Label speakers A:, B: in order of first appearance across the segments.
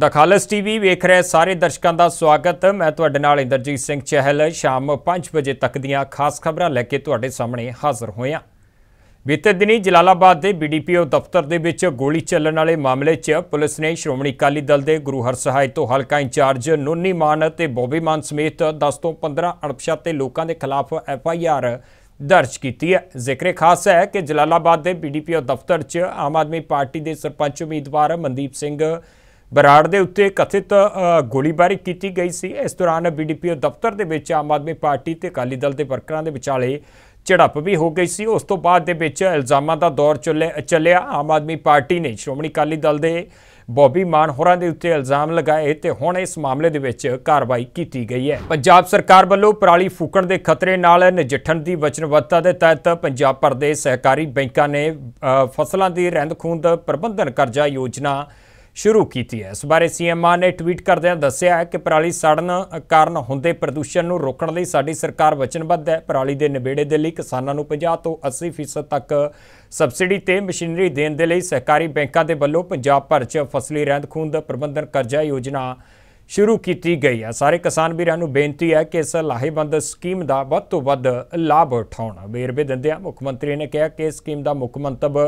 A: ਦਖਾਲਸ TV ਵੇਖ ਰਹੇ ਸਾਰੇ ਦਰਸ਼ਕਾਂ ਦਾ ਸਵਾਗਤ ਮੈਂ ਤੁਹਾਡੇ ਨਾਲ ਇੰਦਰਜੀਤ ਸਿੰਘ ਚਹਿਲ ਸ਼ਾਮ 5 ਵਜੇ ਤੱਕ ਦੀਆਂ ਖਾਸ ਖਬਰਾਂ ਲੈ ਕੇ ਤੁਹਾਡੇ ਸਾਹਮਣੇ ਹਾਜ਼ਰ ਹੋਇਆ ਬੀਤੇ ਦਿਨੀ ਜਲਾਲਾਬਾਦ ਦੇ ਬੀਡੀਪੀਓ ਦਫ਼ਤਰ ਦੇ ਵਿੱਚ ਗੋਲੀ ਚੱਲਣ ਵਾਲੇ ਮਾਮਲੇ 'ਚ ਪੁਲਿਸ ਨੇ ਸ਼੍ਰੋਮਣੀ ਅਕਾਲੀ ਦਲ ਦੇ ਗੁਰੂ ਹਰਸਹਾਇ ਤੋਂ ਹਲਕਾ ਇੰਚਾਰਜ ਨੋਨੀ ਮਾਨ ਅਤੇ ਬੋਬੀ ਮਾਨ ਸਮੇਤ 10 ਤੋਂ 15 ਅਣਪਛਾਤੇ ਲੋਕਾਂ ਦੇ ਖਿਲਾਫ ਐਫ ਆਈ ਆਰ ਦਰਜ ਕੀਤੀ ਹੈ ਜ਼ਿਕਰ ਖਾਸ ਹੈ ਕਿ ਜਲਾਲਾਬਾਦ ਦੇ ਬੀਡੀਪੀਓ ਦਫ਼ਤਰ 'ਚ ਆਮ ਆਦਮੀ ਪਾਰਟੀ ਦੇ ਸਰਪੰਚ ਉਮੀਦਵਾਰ ਮਨਦੀਪ ਸਿੰਘ ਬਰਾੜ ਦੇ ਉੱਤੇ ਕਥਿਤ ਗੋਲੀਬਾਰੀ ਕੀਤੀ ਗਈ ਸੀ ਇਸ ਦੌਰਾਨ ਬੀਡੀਪੀਓ ਦਫ਼ਤਰ ਦੇ ਵਿੱਚ ਆਮ ਆਦਮੀ ਪਾਰਟੀ ਤੇ ਅਕਾਲੀ ਦਲ ਦੇ ਵਰਕਰਾਂ ਦੇ ਵਿਚਾਲੇ ਝੜਪ ਵੀ ਹੋ ਗਈ ਸੀ ਉਸ ਤੋਂ ਬਾਅਦ ਦੇ ਵਿੱਚ ਇਲਜ਼ਾਮਾਂ ਦਾ ਦੌਰ ਚੱਲਿਆ ਆਮ ਆਦਮੀ ਪਾਰਟੀ ਨੇ ਸ਼੍ਰੋਮਣੀ ਅਕਾਲੀ ਦਲ ਦੇ ਬੌਬੀ ਮਾਨ ਹੋਰਾਂ ਦੇ ਉੱਤੇ ਇਲਜ਼ਾਮ ਲਗਾਏ ਤੇ ਹੁਣ ਇਸ ਮਾਮਲੇ ਦੇ ਵਿੱਚ ਕਾਰਵਾਈ ਕੀਤੀ ਗਈ ਹੈ ਪੰਜਾਬ ਸਰਕਾਰ ਵੱਲੋਂ ਪਰਾਲੀ ਫੂਕਣ ਦੇ ਖਤਰੇ ਨਾਲ ਨਜਿੱਠਣ ਦੀ ਵਚਨਬੱਧਤਾ ਦੇ ਤਹਿਤ ਪੰਜਾਬ ਪ੍ਰਦੇਸ਼ ਸਹਿਕਾਰੀ ਬੈਂਕਾਂ ਨੇ ਫਸਲਾਂ ਦੀ ਰਹਿੰਦ ਖੂੰਦ ਪ੍ਰਬੰਧਨ ਕਰਜ਼ਾ ਯੋਜਨਾ ਸ਼ੁਰੂ ਕੀਤੀ ਹੈ ਇਸ ਬਾਰੇ ਸੀਐਮ ਮਾਨ ਨੇ ਟਵੀਟ ਕਰਦਿਆਂ ਦੱਸਿਆ ਕਿ ਪਰਾਲੀ ਸੜਨ ਕਾਰਨ ਹੁੰਦੇ ਪ੍ਰਦੂਸ਼ਣ ਨੂੰ ਰੋਕਣ ਲਈ ਸਾਡੀ ਸਰਕਾਰ ਵਚਨਬੱਧ ਹੈ ਪਰਾਲੀ ਦੇ ਨਿਬੇੜੇ ਦੇ ਲਈ ਕਿਸਾਨਾਂ ਨੂੰ 50 ਤੋਂ 80% ਤੱਕ ਸਬਸਿਡੀ ਤੇ ਮਸ਼ੀਨਰੀ ਦੇਣ ਦੇ ਲਈ ਸਹਿਕਾਰੀ ਬੈਂਕਾਂ ਦੇ ਵੱਲੋਂ ਪੰਜਾਬ ਭਰ 'ਚ ਫਸਲੀ ਰਹਿੰਦ ਖੂੰਦ ਪ੍ਰਬੰਧਨ ਕਰਜ਼ਾ ਯੋਜਨਾ ਸ਼ੁਰੂ ਕੀਤੀ ਗਈ ਹੈ ਸਾਰੇ ਕਿਸਾਨ ਵੀਰਾਂ ਨੂੰ ਬੇਨਤੀ ਹੈ ਕਿ ਇਸ ਲਾਹੇਵੰਦ ਸਕੀਮ ਦਾ ਵੱਧ ਤੋਂ ਵੱਧ ਲਾਭ ਉਠਾਉਣ ਵੇਰਵੇ ਦਿੰਦਿਆਂ ਮੁੱਖ ਮੰਤਰੀ ਨੇ ਕਿਹਾ ਕਿ ਇਸ ਸਕੀਮ ਦਾ ਮੁੱਖ ਮੰਤਵ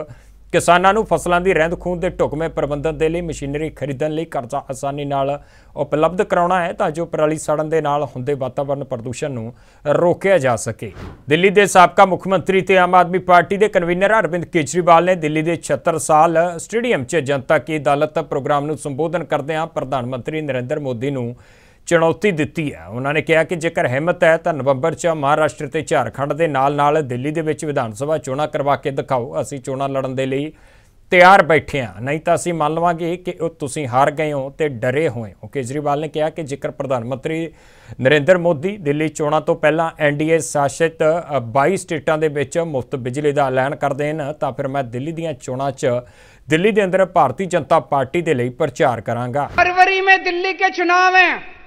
A: ਕਿਸਾਨਾਂ ਨੂੰ ਫਸਲਾਂ ਦੀ ਰਹਿੰਦ ਖੂੰਦ ਦੇ ਢੁਕਵੇਂ ਪ੍ਰਬੰਧਨ ਦੇ ਲਈ ਮਸ਼ੀਨਰੀ ਖਰੀਦਣ ਲਈ ਕਰਜ਼ਾ ਆਸਾਨੀ ਨਾਲ ਉਪਲਬਧ ਕਰਾਉਣਾ ਹੈ ਤਾਂ ਜੋ ਪਰਾਲੀ ਸੜਨ ਦੇ ਨਾਲ ਹੁੰਦੇ ਵਾਤਾਵਰਣ ਪ੍ਰਦੂਸ਼ਣ ਨੂੰ ਰੋਕਿਆ ਜਾ ਸਕੇ ਦਿੱਲੀ ਦੇ ਸਾਬਕਾ ਮੁੱਖ ਮੰਤਰੀ ਤੇ ਆਮ ਆਦਮੀ ਪਾਰਟੀ ਦੇ ਕਨਵੀਨਰ ਅਰਵਿੰਦ ਕੇਜਰੀਵਾਲ ਨੇ ਦਿੱਲੀ ਦੇ 76 ਸਾਲ ਸਟੇਡੀਅਮ 'ਚ ਜਨਤਾ ਕੀ ਅਦਾਲਤ ਪ੍ਰੋਗਰਾਮ ਨੂੰ ਸੰਬੋਧਨ ਕਰਦਿਆਂ ਪ੍ਰਧਾਨ ਮੰਤਰੀ ਨਰਿੰਦਰ ਮੋਦੀ ਨੂੰ ਚੁਣੌਤੀ ਦਿੱਤੀ ਹੈ ਉਹਨਾਂ ਨੇ ਕਿਹਾ ਕਿ ਜੇਕਰ ਹਿੰਮਤ ਹੈ ਤਾਂ ਨਵੰਬਰ 'ਚ ਮਹਾਰਾਸ਼ਟਰ ਤੇ ਝਾਰਖੰਡ ਦੇ ਨਾਲ-ਨਾਲ ਦਿੱਲੀ ਦੇ ਵਿੱਚ ਵਿਧਾਨ ਸਭਾ ਚੋਣਾਂ ਕਰਵਾ ਕੇ ਦਿਖਾਓ ਅਸੀਂ ਚੋਣਾਂ ਲੜਨ ਦੇ ਲਈ ਤਿਆਰ ਬੈਠੇ ਹਾਂ ਨਹੀਂ ਤਾਂ ਅਸੀਂ ਮੰਨ ਲਵਾਂਗੇ ਕਿ ਉਹ ਤੁਸੀਂ ਹਾਰ ਗਏ ਹੋ ਤੇ ਡਰੇ ਹੋਏ ਹੋ ਕੇਜਰੀਵਾਲ ਨੇ ਕਿਹਾ ਕਿ ਜੇਕਰ ਪ੍ਰਧਾਨ ਮੰਤਰੀ ਨਰਿੰਦਰ ਮੋਦੀ ਦਿੱਲੀ ਚੋਣਾਂ ਤੋਂ ਪਹਿਲਾਂ ਐਨਡੀਏ ਸ਼ਾਸਿਤ 22 ਸਟੇਟਾਂ ਦੇ ਵਿੱਚ ਮੁਫਤ ਬਿਜਲੀ ਦਾ ਐਲਾਨ ਕਰ ਦੇਣ ਤਾਂ ਫਿਰ ਮੈਂ ਦਿੱਲੀ ਦੀਆਂ ਚੋਣਾਂ 'ਚ ਦਿੱਲੀ ਦੇ ਅੰਦਰ ਭਾਰਤੀ ਜਨਤਾ ਪਾਰਟੀ ਦੇ ਲਈ ਪ੍ਰਚਾਰ ਕਰਾਂਗਾ ਫਰਵਰੀ ਮੇ ਦਿੱਲੀ ਕੇ ਚੁਣਾਵ ਹੈ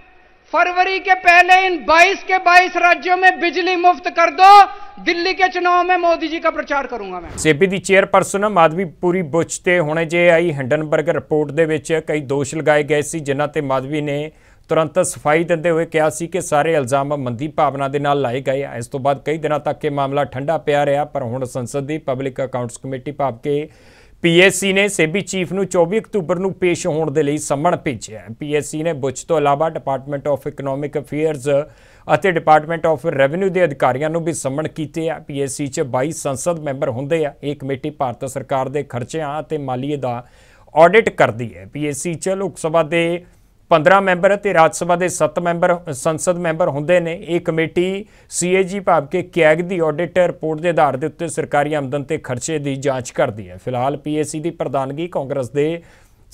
A: फरवरी के पहले इन 22 के 22 राज्यों में बिजली मुफ्त कर दो ਦਿੱਲੀ ਕੇ ਚੁਣਾਵ ਮੈਂ ਮੋਦੀ ਜੀ ਦਾ ਪ੍ਰਚਾਰ ਕਰੂੰਗਾ ਮੈਂ ਸੇਬੀ ਦੀ ਚੇਅਰਪਰਸਨ ਮਾਧਵੀਪੂਰੀ ਬੁੱਚ ਤੇ ਹੁਣੇ ਜੇ ਆਈ ਹੰਡਨਬਰਗ ਰਿਪੋਰਟ ਦੇ ਵਿੱਚ ਕਈ ਦੋਸ਼ ਲਗਾਏ ਗਏ ਸੀ ਜਿਨ੍ਹਾਂ ਤੇ ਮਾਧਵੀ ਨੇ ਤੁਰੰਤ ਸਫਾਈ ਦਿੰਦੇ ਹੋਏ ਕਿਹਾ ਸੀ ਕਿ ਸਾਰੇ ਇਲਜ਼ਾਮ ਮੰਦੀ ਭਾਵਨਾ ਦੇ ਨਾਲ ਲਾਏ ਗਏ ਆ ਇਸ ਤੋਂ ਬਾਅਦ ਕਈ ਦਿਨਾਂ ਤੱਕ ਇਹ ਮਾਮਲਾ ਠੰਡਾ ਪਿਆ ਰਿਹਾ ਪਰ ਹੁਣ ਸੰਸਦ ਦੀ ਪਬਲਿਕ ਅਕਾਊਂਟਸ ਕਮੇਟੀ ਭਾਵ ਕੇ ਪੀਐਸਸੀ ਨੇ ਸੇਬੀ ਚੀਫ ਨੂੰ 24 ਅਕਤੂਬਰ ਨੂੰ ਪੇਸ਼ ਹੋਣ ਦੇ ਲਈ ਸੰਮਣ ਭੇਜਿਆ ਪੀਐਸਸੀ ਨੇ ਬੁੱਚ ਤੋਂ ਇਲਾਵਾ ਡਿਪਾਰਟਮੈਂਟ ਆਫ ਇਕਨੋਮਿਕ ਅਫੇਅਰਸ ਅਤੇ ਡਿਪਾਰਟਮੈਂਟ ਆਫ ਰੈਵਨਿਊ ਦੇ ਅਧਿਕਾਰੀਆਂ ਨੂੰ ਵੀ ਸੰਮਣ ਕੀਤੇ ਆ ਪੀਐਸਸੀ 'ਚ 22 ਸੰਸਦ ਮੈਂਬਰ ਹੁੰਦੇ ਆ ਇਹ ਕਮੇਟੀ ਭਾਰਤ ਸਰਕਾਰ ਦੇ ਖਰਚਿਆਂ ਅਤੇ ਮਾਲੀਏ ਦਾ ਆਡਿਟ ਕਰਦੀ ਹੈ ਪੀਐਸਸੀ 'ਚ ਲੋਕ ਸਭਾ ਦੇ 15 ਮੈਂਬਰ ਅਤੇ ਰਾਜ ਸਭਾ ਦੇ 7 ਮੈਂਬਰ ਸੰਸਦ ਮੈਂਬਰ ਹੁੰਦੇ ਨੇ ਇਹ ਕਮੇਟੀ ਸੀਏਜੀ ਭਾਵ ਕੇ ਕੈਗ ਦੀ ਆਡਿਟ ਰਿਪੋਰਟ ਦੇ ਆਧਾਰ ਦੇ ਉੱਤੇ ਸਰਕਾਰੀ ਆਮਦਨ ਤੇ ਖਰਚੇ ਦੀ ਜਾਂਚ ਕਰਦੀ ਹੈ ਫਿਲਹਾਲ ਪੀਏਸੀ ਦੀ ਪ੍ਰਧਾਨਗੀ ਕਾਂਗਰਸ ਦੇ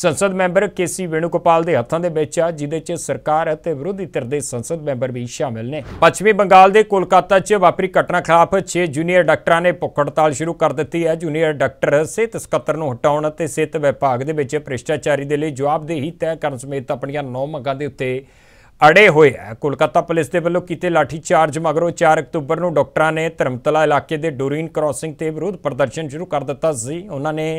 A: ਸੰਸਦ ਮੈਂਬਰ ਕੇਸੀ ਵੇਣੂਗੋਪਾਲ ਦੇ ਹੱਥਾਂ ਦੇ ਵਿੱਚ ਆ ਜਿਦੇ 'ਚ ਸਰਕਾਰ ਅਤੇ ਵਿਰੋਧੀ ਧਿਰ ਦੇ ਸੰਸਦ ਮੈਂਬਰ ਵੀ ਸ਼ਾਮਿਲ ਨੇ ਪੱਛਮੀ ਬੰਗਾਲ ਦੇ ਕੋਲਕਾਤਾ 'ਚ ਵਾਪਰੀ ਘਟਨਾ ਖਿਲਾਫ 6 ਜੂਨੀਅਰ ਡਾਕਟਰਾਂ ਨੇ ਭੁੱਖ ਹੜਤਾਲ ਸ਼ੁਰੂ ਕਰ ਦਿੱਤੀ ਹੈ ਜੂਨੀਅਰ ਡਾਕਟਰ ਸਿਹਤ ਸਕੱਤਰ ਨੂੰ ਹਟਾਉਣ ਅਤੇ ਸਿਹਤ ਵਿਭਾਗ ਦੇ ਵਿੱਚ ਭ੍ਰਿਸ਼ਟਾਚਾਰੀ ਦੇ ਲਈ ਜਵਾਬਦੇਹੀ ਤੈਅ ਕਰਨ ਸਮੇਤ ਆਪਣੀਆਂ ਨੌ ਮੰਗਾਂ ਦੇ ਉੱਤੇ ਅੜੇ ਹੋਏ ਹੈ ਕੋਲਕਾਤਾ ਪੁਲਿਸ ਦੇ ਵੱਲੋਂ ਕੀਤੇ ਲਾਠੀ ਚਾਰਜ ਮਗਰੋਂ 4 ਅਕਤੂਬਰ ਨੂੰ ਡਾਕਟਰਾਂ ਨੇ ਧਰਮਤਲਾ ਇਲਾਕੇ ਦੇ ਡੋਰੀਨ ਕ੍ਰਾਸਿੰਗ ਤੇ ਵਿਰੋਧ ਪ੍ਰਦਰਸ਼ਨ ਸ਼ੁਰੂ ਕਰ ਦਿੱਤਾ ਸੀ ਉਹਨਾਂ ਨੇ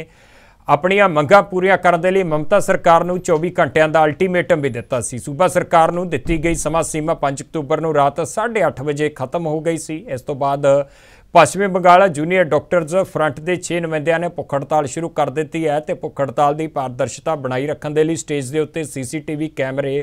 A: ਆਪਣੀਆਂ ਮੰਗਾਂ ਪੂਰੀਆਂ ਕਰਨ ਦੇ ਲਈ ਮਮਤਾ ਸਰਕਾਰ ਨੂੰ 24 ਘੰਟਿਆਂ ਦਾ ਅਲਟੀਮੇਟਮ ਵੀ ਦਿੱਤਾ ਸੀ ਸੂਬਾ ਸਰਕਾਰ ਨੂੰ ਦਿੱਤੀ ਗਈ ਸਮਾਂ ਸੀਮਾ 5 ਅਕਤੂਬਰ ਨੂੰ ਰਾਤ 8:30 ਵਜੇ ਖਤਮ ਹੋ ਗਈ ਸੀ ਇਸ ਤੋਂ ਬਾਅਦ ਪੱਛਮੀ ਬੰਗਾਲ ਜੂਨੀਅਰ ਡਾਕਟਰਜ਼ ਫਰੰਟ ਦੇ 6 ਨੁਮਾਇੰਦਿਆਂ ਨੇ ਭੁੱਖ ਹੜਤਾਲ ਸ਼ੁਰੂ ਕਰ ਦਿੱਤੀ ਹੈ ਤੇ ਭੁੱਖ ਹੜਤਾਲ ਦੀ ਪਾਰਦਰਸ਼ਤਾ ਬਣਾਈ ਰੱਖਣ ਦੇ ਲਈ ਸਟੇਜ ਦੇ ਉੱਤੇ ਸੀਸੀਟੀਵੀ ਕੈਮਰੇ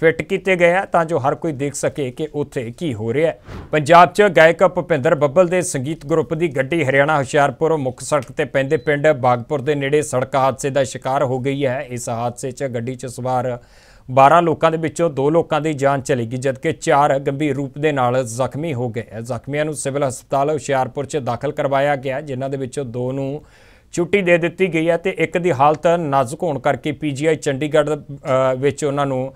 A: ਫਿੱਟ ਕੀਤੇ ਗਏ ਆ ਤਾਂ ਜੋ ਹਰ ਕੋਈ ਦੇਖ ਸਕੇ ਕਿ ਉੱਥੇ ਕੀ ਹੋ ਰਿਹਾ ਹੈ ਪੰਜਾਬ 'ਚ ਗਾਇਕ ਭੁਪਿੰਦਰ ਬੱਬਲ ਦੇ ਸੰਗੀਤ ਗਰੁੱਪ ਦੀ ਗੱਡੀ ਹਰਿਆਣਾ ਹੁਸ਼ਿਆਰਪੁਰ ਮੁੱਖ ਸੜਕ ਤੇ ਪੈਂਦੇ ਪਿੰਡ ਬਾਗਪੁਰ ਦੇ ਨੇੜੇ ਸੜਕ ਹਾਦਸੇ ਦਾ ਸ਼ਿਕਾਰ ਹੋ ਗਈ ਹੈ ਇਸ ਹਾਦਸੇ 'ਚ ਗੱਡੀ 'ਚ ਸਵਾਰ 12 ਲੋਕਾਂ ਦੇ ਵਿੱਚੋਂ 2 ਲੋਕਾਂ ਦੀ ਜਾਨ ਚਲੀ ਗਈ ਜਦਕਿ 4 ਗੰਭੀਰ ਰੂਪ ਦੇ ਨਾਲ ਜ਼ਖਮੀ ਹੋ ਗਏ ਜ਼ਖਮੀਆਂ ਨੂੰ ਸਿਵਲ ਹਸਪਤਾਲ ਹੁਸ਼ਿਆਰਪੁਰ 'ਚ ਦਾਖਲ ਕਰਵਾਇਆ ਗਿਆ ਜਿਨ੍ਹਾਂ ਦੇ ਵਿੱਚੋਂ 2 ਨੂੰ ਛੁੱਟੀ ਦੇ ਦਿੱਤੀ ਗਈ ਹੈ ਤੇ ਇੱਕ ਦੀ ਹਾਲਤ ਨਾਜ਼ੁਕ ਹੋਣ ਕਰਕੇ ਪੀਜੀਆਈ ਚੰਡੀਗੜ੍ਹ ਵਿੱਚ ਉਹਨਾਂ ਨੂੰ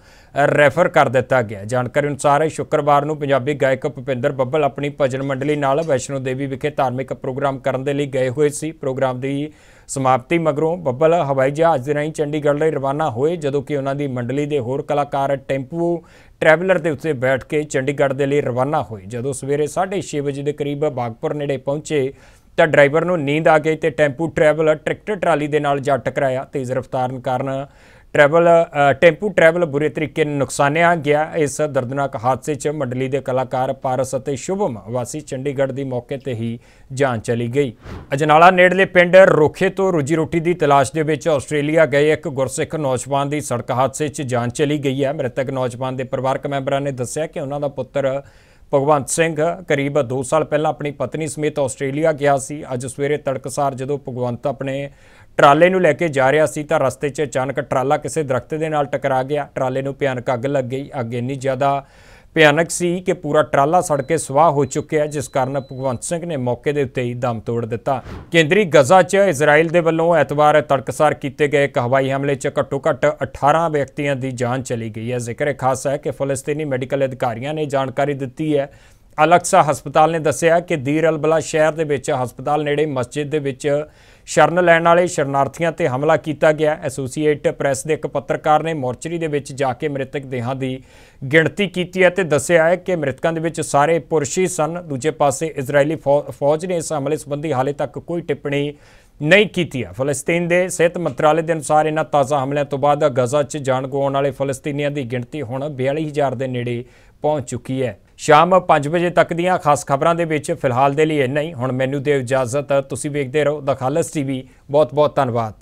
A: ਰੈਫਰ ਕਰ ਦਿੱਤਾ ਗਿਆ ਜਾਣਕਾਰੀ ਅਨੁਸਾਰ ਸ਼ੁੱਕਰਵਾਰ ਨੂੰ ਪੰਜਾਬੀ ਗਾਇਕ ਭਪਿੰਦਰ ਬੱਬਲ ਆਪਣੀ ਭਜਨ ਮੰਡਲੀ ਨਾਲ ਵੈਸ਼ਨੋ ਦੇਵੀ ਵਿਖੇ ਧਾਰਮਿਕ ਪ੍ਰੋਗਰਾਮ ਕਰਨ ਦੇ ਲਈ ਗਏ ਹੋਏ ਸੀ ਪ੍ਰੋਗਰਾਮ ਦੀ ਸਮਾਪਤੀ ਮਗਰੋਂ ਬੱਬਲ ਹਵਾਈ ਜਹਾਜ਼ ਦੇ ਰਾਹੀਂ ਚੰਡੀਗੜ੍ਹ ਲਈ ਰਵਾਨਾ ਹੋਏ ਜਦੋਂ ਕਿ ਉਹਨਾਂ ਦੀ ਮੰਡਲੀ ਦੇ ਹੋਰ ਕਲਾਕਾਰ ਟੈਂਪੂ ਟਰੈਵਲਰ ਦੇ ਉੱਤੇ ਬੈਠ ਕੇ ਚੰਡੀਗੜ੍ਹ ਦੇ ਲਈ ਰਵਾਨਾ ਹੋਏ ਜਦੋਂ ਸਵੇਰੇ 6:30 ਵਜੇ ਦੇ ਕਰੀਬ ਬਾਗਪੁਰ ਨੇੜੇ ਪਹੁੰਚੇ ਤਾਂ ਡਰਾਈਵਰ ਨੂੰ ਨੀਂਦ ਆ ਗਈ ਤੇ ਟੈਂਪੂ ਟਰੈਵਲ ਟਰੈਕਟਰ ਟਰਾਲੀ ਦੇ ਨਾਲ ਜਾ ਟਕਰਾਇਆ ਤੇਜ਼ ਰਫ਼ਤਾਰ ਕਾਰਨ ਟਰੈਵਲ ਟੈਂਪੂ ਟਰੈਵਲ ਬੁਰੇ ਤਰੀਕੇ ਨਾਲ ਨੁਕਸਾਨਿਆ ਗਿਆ ਇਸ ਦਰਦਨਾਕ ਹਾਦਸੇ 'ਚ ਮੰਡਲੀ ਦੇ ਕਲਾਕਾਰ ਪਾਰਸ ਅਤੇ ਸ਼ੁਭਮ ਵਾਸੀ ਚੰਡੀਗੜ੍ਹ ਦੀ ਮੌਕੇ ਤੇ ਹੀ ਜਾਨ ਚਲੀ ਗਈ ਅਜਨਾਲਾ ਨੇੜਲੇ ਪਿੰਡ ਰੋਖੇ ਤੋਂ ਰੋਜੀ ਰੋਟੀ ਦੀ ਤਲਾਸ਼ ਦੇ ਵਿੱਚ ਆਸਟ੍ਰੇਲੀਆ ਗਏ ਇੱਕ ਗੁਰਸਿੱਖ ਨੌਜਵਾਨ ਦੀ ਸੜਕ ਹਾਦਸੇ 'ਚ ਜਾਨ ਚਲੀ ਗਈ ਹੈ ਮ੍ਰਿਤਕ ਨੌਜਵਾਨ ਦੇ ਪਰਿਵਾਰਕ ਮੈਂਬਰਾਂ ਨੇ ਦੱਸਿਆ ਕਿ ਉਹਨਾਂ ਦਾ ਪੁੱਤਰ ਭਗਵੰਤ ਸਿੰਘ ਕਰੀਬ 2 ਸਾਲ ਪਹਿਲਾਂ ਆਪਣੀ ਪਤਨੀ ਸਮੇਤ ਆਸਟ੍ਰੇਲੀਆ ਗਿਆ ਸੀ ਅੱਜ ਸਵੇਰੇ ਤੜਕਸਾਰ ਜਦੋਂ ਭਗਵੰਤ ਆਪਣੇ ਟਰਾਲੇ ਨੂੰ ਲੈ ਕੇ ਜਾ ਰਿਹਾ ਸੀ ਤਾਂ ਰਸਤੇ 'ਚ ਅਚਾਨਕ ਟਰਾਲਾ ਕਿਸੇ ਦਰਖਤ ਦੇ ਨਾਲ ਟਕਰਾ ਗਿਆ ਟਰਾਲੇ ਨੂੰ ਭਿਆਨਕ ਅੱਗ ਲੱਗ ਗਈ ਅੱਗ ਇੰਨੀ ਜ਼ਿਆਦਾ ਭਿਆਨਕ ਸੀ ਕਿ ਪੂਰਾ ਟਰਾਲਾ ਸੜ ਕੇ ਸਵਾਹ ਹੋ ਚੁੱਕਿਆ ਜਿਸ ਕਾਰਨ ਭਗਵੰਤ ਸਿੰਘ ਨੇ ਮੌਕੇ ਦੇ ਉੱਤੇ ਹੀ ਦਮ ਤੋੜ ਦਿੱਤਾ ਕੇਂਦਰੀ ਗਜ਼ਾ 'ਚ ਇਜ਼ਰਾਈਲ ਦੇ ਵੱਲੋਂ ਐਤਵਾਰ ਤੜਕਸਾਰ ਕੀਤੇ ਗਏ ਇੱਕ ਹਵਾਈ ਹਮਲੇ 'ਚ ਘੱਟੋ-ਘੱਟ 18 ਵਿਅਕਤੀਆਂ ਦੀ ਜਾਨ ਚਲੀ ਗਈ ਹੈ ਜ਼ਿਕਰ ਖਾਸ ਹੈ ਕਿ ਫਲਸਤੀਨੀ ਮੈਡੀਕਲ ਅਧਿਕਾਰੀਆਂ ਨੇ ਜਾਣਕਾਰੀ ਦਿੱਤੀ ਹੈ ਅਲਕਸਾ ਹਸਪਤਾਲ ਨੇ ਦੱਸਿਆ ਕਿ ਦੀਰ ਅਲਬਲਾ ਸ਼ਹਿਰ ਦੇ ਵਿੱਚ ਹਸਪਤਾਲ ਨੇੜੇ ਮਸਜਿਦ ਦੇ ਵਿੱਚ ਸ਼ਰਨ ਲੈਣ ਵਾਲੇ ਸ਼ਰਨਾਰਥੀਆਂ ਤੇ ਹਮਲਾ ਕੀਤਾ ਗਿਆ ਐਸੋਸੀਏਟ ਪ੍ਰੈਸ ਦੇ ਇੱਕ ਪੱਤਰਕਾਰ ਨੇ ਮੋਰਚਰੀ ਦੇ ਵਿੱਚ ਜਾ ਕੇ ਮ੍ਰਿਤਕ ਦੇਹਾਂ ਦੀ ਗਿਣਤੀ ਕੀਤੀ ਹੈ ਤੇ ਦੱਸਿਆ ਹੈ ਕਿ ਮ੍ਰਿਤਕਾਂ ਦੇ ਵਿੱਚ ਸਾਰੇ ਪੁਰਸ਼ੀ ਸਨ ਦੂਜੇ ਪਾਸੇ ਇਜ਼ਰਾਈਲੀ ਫੌਜ ਨੇ ਇਸ ਹਮਲੇ ਸੰਬੰਧੀ ਹਾਲੇ ਤੱਕ ਕੋਈ ਟਿੱਪਣੀ ਨਹੀਂ ਕੀਤੀ ਹੈ ਫਲਸਤੀਨ ਦੇ ਸਿਹਤ ਮੰਤਰਾਲੇ ਦੇ ਅਨੁਸਾਰ ਇਹਨਾਂ ਤਾਜ਼ਾ ਹਮਲਿਆਂ ਤੋਂ ਬਾਅਦ ਗਜ਼ਾ 'ਚ ਜਾਨ ਗਵਾਉਣ ਵਾਲੇ ਫਲਸਤੀਨੀਆਂ ਦੀ ਗਿਣਤੀ ਹੁਣ 42000 ਦੇ ਨੇੜੇ ਪਹੁੰਚ ਚੁੱਕੀ ਹੈ ਸ਼ਾਮ 5 ਵਜੇ ਤੱਕ ਦੀਆਂ ਖਾਸ ਖਬਰਾਂ ਦੇ ਵਿੱਚ ਫਿਲਹਾਲ ਦੇ ਲਈ ਇੰਨਾ ਹੀ ਹੁਣ ਮੈਨੂੰ ਦਿਓ ਇਜਾਜ਼ਤ ਤੁਸੀਂ ਵੇਖਦੇ ਰਹੋ ਦਖਾਲਸ ਟੀਵੀ ਬਹੁਤ ਬਹੁਤ ਧੰਨਵਾਦ